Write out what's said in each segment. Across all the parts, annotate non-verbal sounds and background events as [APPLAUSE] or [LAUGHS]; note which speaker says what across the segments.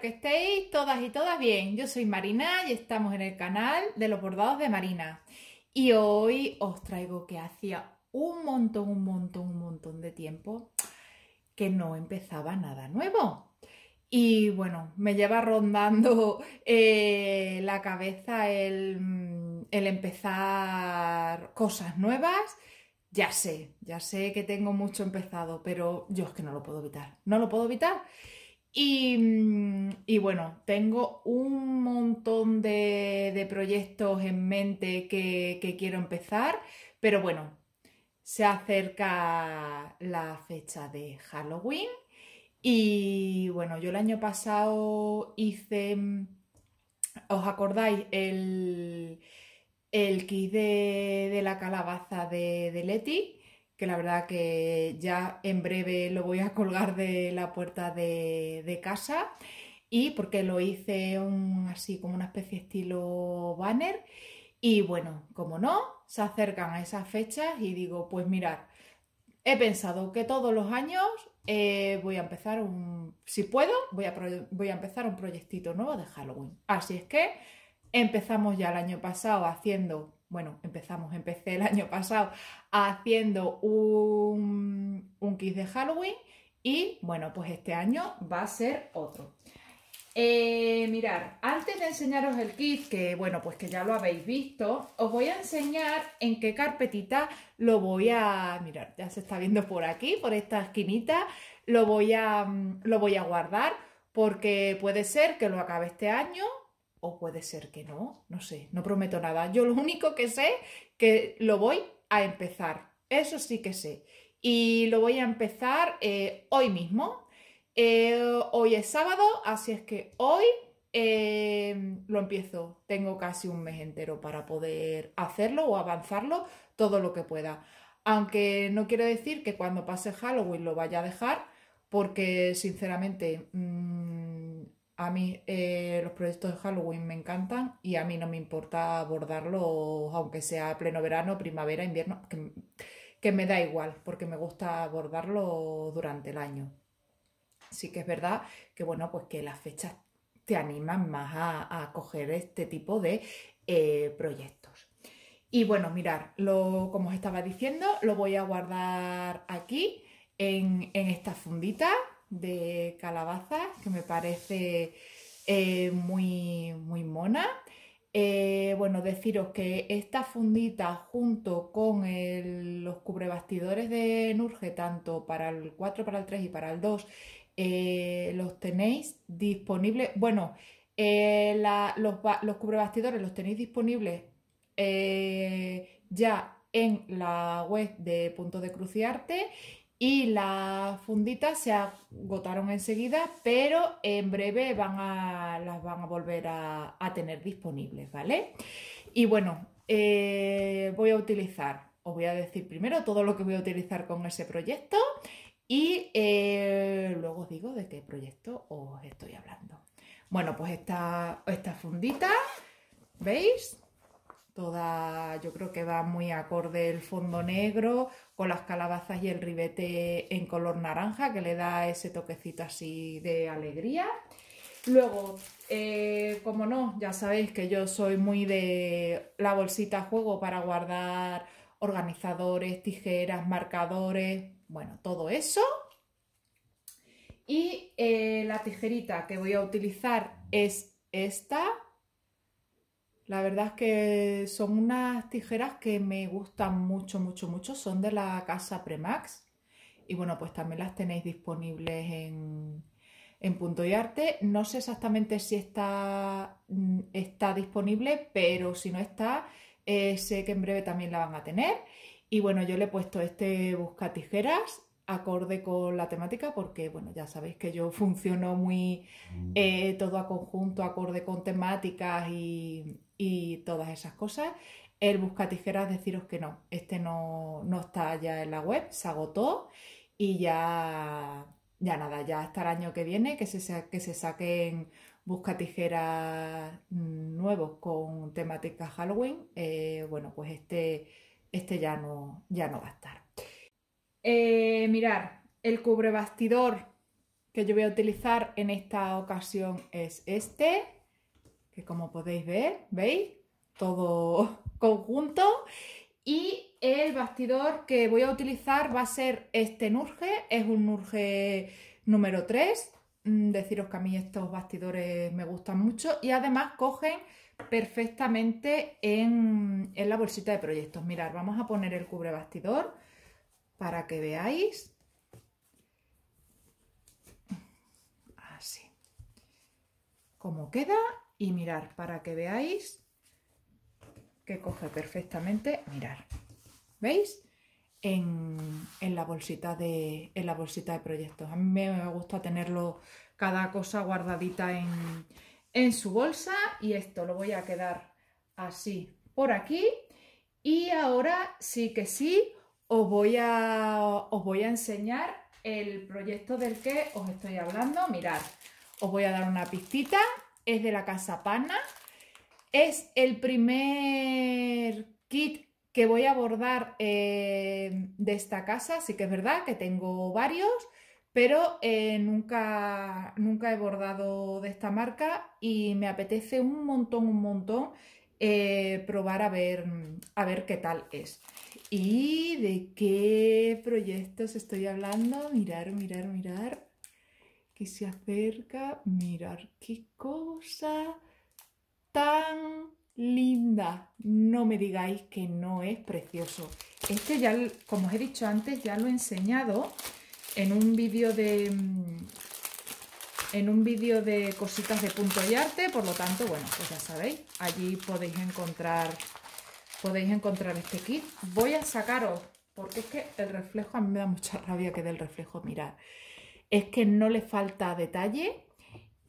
Speaker 1: que estéis todas y todas bien. Yo soy Marina y estamos en el canal de los bordados de Marina. Y hoy os traigo que hacía un montón, un montón, un montón de tiempo que no empezaba nada nuevo. Y bueno, me lleva rondando eh, la cabeza el, mm, el empezar cosas nuevas. Ya sé, ya sé que tengo mucho empezado, pero yo es que no lo puedo evitar. No lo puedo evitar. Mm, y, bueno, tengo un montón de, proyectos en mente que, quiero empezar, pero bueno, se acerca la fecha de Halloween y bueno, yo el año pasado hice, mm, ¿os acordáis? El, el kit de, de la calabaza de, de Leti que la verdad que ya en breve lo voy a colgar de la puerta de, casa y porque lo hice así como una especie estilo banner y bueno, como no, se acercan a esas fechas y digo, pues mirad, he pensado que todos los años eh, voy a empezar un, si puedo, voy a, voy a empezar un proyectito nuevo de Halloween. Así es que empezamos ya el año pasado haciendo bueno, empezamos, empecé el año pasado haciendo un, kit de Halloween y bueno, pues este año va a ser otro. Eh, mirar, antes de enseñaros el kit, que bueno, pues que ya lo habéis visto, os voy a enseñar en qué carpetita lo voy a... Mirar, ya se está viendo por aquí, por esta esquinita, lo voy a, lo voy a guardar porque puede ser que lo acabe este año, o puede ser que no, no sé, no prometo nada. Yo lo único que sé que lo voy a empezar, eso sí que sé. Y lo voy a empezar eh, hoy mismo. Eh, hoy es sábado, así es que hoy eh, lo empiezo. Tengo casi un mes entero para poder hacerlo o avanzarlo todo lo que pueda. Aunque no quiero decir que cuando pase Halloween lo vaya a dejar, porque sinceramente mm, a mí eh, los proyectos de Halloween me encantan y a mí no me importa abordarlos aunque sea pleno verano, primavera, invierno, que, me da igual, porque me gusta abordarlo durante el año. así que es verdad que, bueno, pues que las fechas te animan más a, coger este tipo de eh, proyectos. Y bueno, mirar, lo, como os estaba diciendo, lo voy a guardar aquí en, en esta fundita de calabaza... que me parece eh, muy, muy mona. Eh, bueno, deciros que esta fundita junto con los cubrebastidores de Nurge, tanto para el 4, para el 3 y para el 2, eh, los tenéis disponibles. Bueno, los, los, cubrebastidores los tenéis disponibles ya en la web de Punto de Cruciarte y las funditas se agotaron enseguida, pero en breve van a, las van a volver a, tener disponibles, ¿vale? Y bueno, eh, voy a utilizar, os voy a decir primero todo lo que voy a utilizar con ese proyecto y eh, luego os digo de qué proyecto os estoy hablando. Bueno, pues esta, esta fundita, ¿veis? toda, yo creo que va muy acorde el fondo negro con las calabazas y el ribete en color naranja que le da ese toquecito así de alegría. Luego, eh, como no, ya sabéis que yo soy muy de la bolsita juego para guardar organizadores, tijeras, marcadores, bueno, todo eso. Y eh, la tijerita que voy a utilizar es esta, la verdad es que son unas tijeras que me gustan mucho, mucho, mucho. Son de la casa Premax. Y bueno, pues también las tenéis disponibles en, Punto y Arte. No sé exactamente si está, mm, está disponible, pero si no está, eh, sé que en breve también la van a tener. Y bueno, yo le he puesto este busca tijeras acorde con la temática porque, bueno, ya sabéis que yo [LAUGHS] funciono muy mm. eh, todo a conjunto, acorde con temáticas y, y todas esas cosas. El busca tijeras, deciros que no, este no, no está ya en la web, se agotó y ya, ya nada, ya hasta el año que viene que se, que se saquen busca tijeras nuevos con temática Halloween, eh, bueno, pues este, este ya, no, ya no va a estar. Eh, mirar, el cubre bastidor que yo voy a utilizar en esta ocasión es este que como podéis ver, ¿veis? Todo [LAUGHS] conjunto. Y el bastidor que voy a utilizar va a ser este Nurge, es un Nurge número 3. Mm, deciros que a mí estos bastidores me gustan mucho y además cogen perfectamente en, la bolsita de proyectos. Mirad, vamos a poner el cubre bastidor para que veáis. Así. Como queda y mirar para que veáis que coge perfectamente, mirar, ¿veis? En, la bolsita de, la bolsita de proyectos. A mí me gusta tenerlo cada cosa guardadita en, en su bolsa y esto lo voy a quedar así por aquí y ahora sí que sí os voy a, os voy a enseñar el proyecto del que os estoy hablando. mirar os voy a dar una pistita es de la Casa Pana. Es el primer kit que voy a bordar eh, de esta casa. Sí que es verdad que tengo varios, pero eh, nunca, nunca he bordado de esta marca y me apetece un montón, un montón eh, probar a ver, a ver qué tal es. ¿Y de qué proyectos estoy hablando? Mirar, mirar, mirar se acerca, mirar qué cosa tan linda. No me digáis que no es precioso. Este ya, como os he dicho antes, ya lo he enseñado en un vídeo de en un vídeo de cositas de punto y arte, por lo tanto, bueno, pues ya sabéis, allí podéis encontrar podéis encontrar este kit. Voy a sacaros, porque es que el reflejo a mí me da mucha rabia que del reflejo mirar es que no le falta detalle.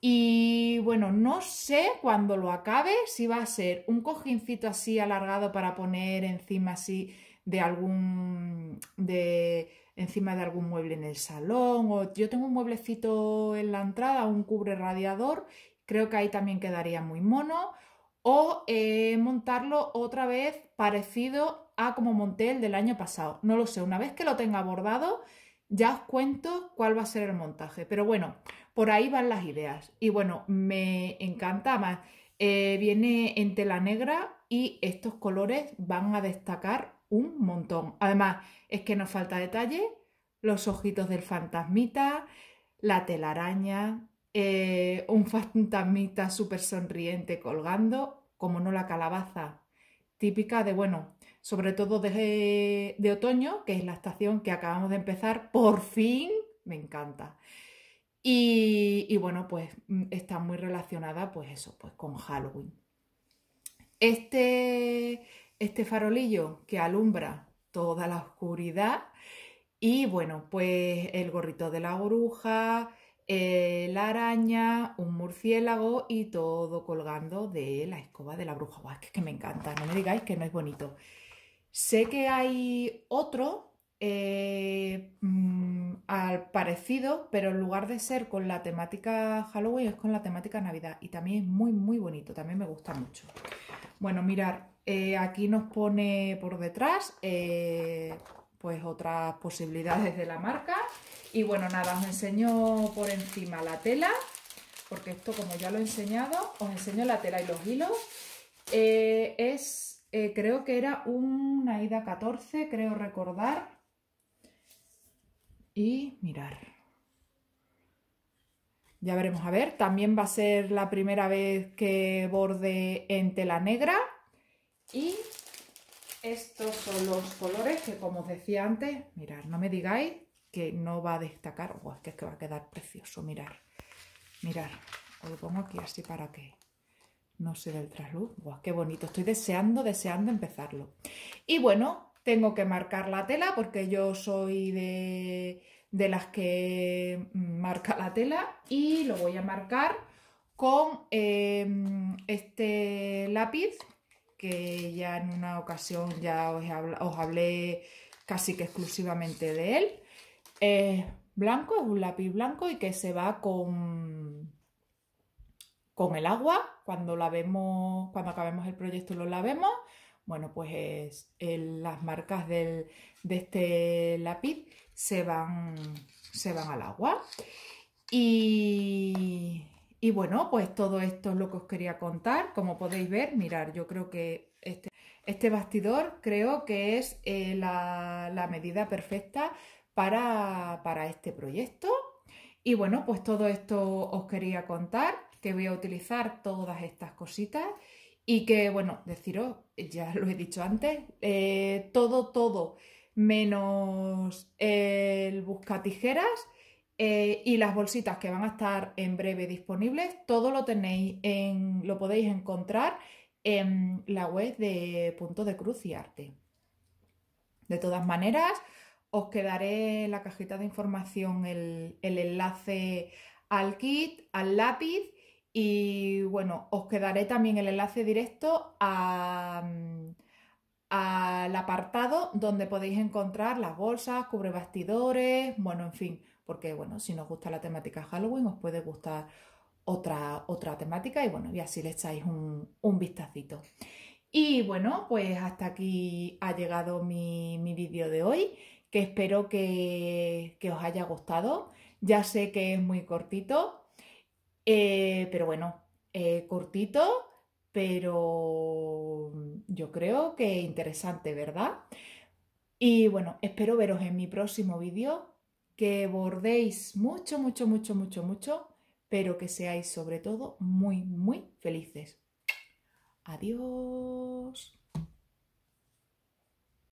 Speaker 1: Y bueno, no sé cuando lo acabe si va a ser un cojincito así alargado para poner encima así de algún de encima de algún mueble en el salón o yo tengo un mueblecito en la entrada, un cubre radiador, creo que ahí también quedaría muy mono o eh, montarlo otra vez parecido a como monté el del año pasado. No lo sé, una vez que lo tenga bordado ya os cuento cuál va a ser el montaje, pero bueno, por ahí van las ideas. Y bueno, me encanta más. Eh, viene en tela negra y estos colores van a destacar un montón. Además, es que nos falta detalle, los ojitos del fantasmita, la telaraña, eh, un [LAUGHS] fantasmita súper sonriente colgando, como no la calabaza típica de, bueno, sobre todo de, otoño, que es la estación que acabamos de empezar, por fin, me encanta. Y, y, bueno, pues mm, está muy relacionada, pues eso, pues con Halloween. Este, este farolillo que alumbra toda la oscuridad y bueno, pues el gorrito de la bruja, la araña, un murciélago y todo colgando de la escoba de la bruja. es que me encanta, no me digáis que no es bonito. Sé que hay otro eh, mm, al parecido, pero en lugar de ser con la temática Halloween, es con la temática Navidad. Y también es muy, muy bonito, también me gusta mucho. Bueno, mirar, eh, aquí nos pone por detrás eh, pues otras posibilidades de la marca. Y bueno, nada, os enseño por encima la tela, porque esto como ya lo he enseñado, os enseño la tela y los hilos. Eh, es, eh, creo que era una ida 14, creo recordar. Y mirar. Ya veremos, a ver, también va a ser la primera vez que borde en tela negra. Y estos son los colores que como os decía antes, mirar, no me digáis que no va a destacar, es que, va a quedar precioso, mirar, mirar, lo pongo aquí así para que no se dé el trasluz, oh, qué bonito, estoy deseando, deseando empezarlo. Y bueno, tengo que marcar la tela porque yo soy de, las que marca la tela y lo voy a marcar con eh, este lápiz que ya en una ocasión ya os hablé casi que exclusivamente de él es blanco, es un lápiz blanco y que se va con, con el agua cuando vemos, cuando acabemos el proyecto lo lavemos. Bueno, pues las marcas de este lápiz se van, se van al agua. Y, bueno, pues todo esto es lo que os quería contar. Como podéis ver, mirar, yo creo que este, este, bastidor creo que es eh, la medida perfecta para, este proyecto. Y bueno, pues todo esto os quería contar, que voy a utilizar todas estas cositas y que, bueno, deciros, ya lo he dicho antes, eh, todo, todo, menos eh, el busca tijeras eh, y las bolsitas que van a estar en breve disponibles, todo lo tenéis en, lo podéis encontrar en la web de Punto de Cruz y Arte. De todas maneras, os quedaré en la cajita de información el, enlace al kit, al lápiz y bueno, os quedaré también el enlace directo mm, al apartado donde podéis encontrar las bolsas, cubrebastidores, bueno, en fin, porque bueno, si nos gusta la temática Halloween os puede gustar otra, otra temática y bueno, y así le echáis un, un vistacito. Y bueno, pues hasta aquí ha llegado mi, mi vídeo de hoy que espero que, os haya gustado. Ya sé que es muy cortito, eh, pero bueno, eh, cortito, pero yo creo que interesante, ¿verdad? Y bueno, espero veros en mi próximo vídeo, que bordéis mucho, mucho, mucho, mucho, mucho, pero que seáis sobre todo muy, muy felices. Adiós.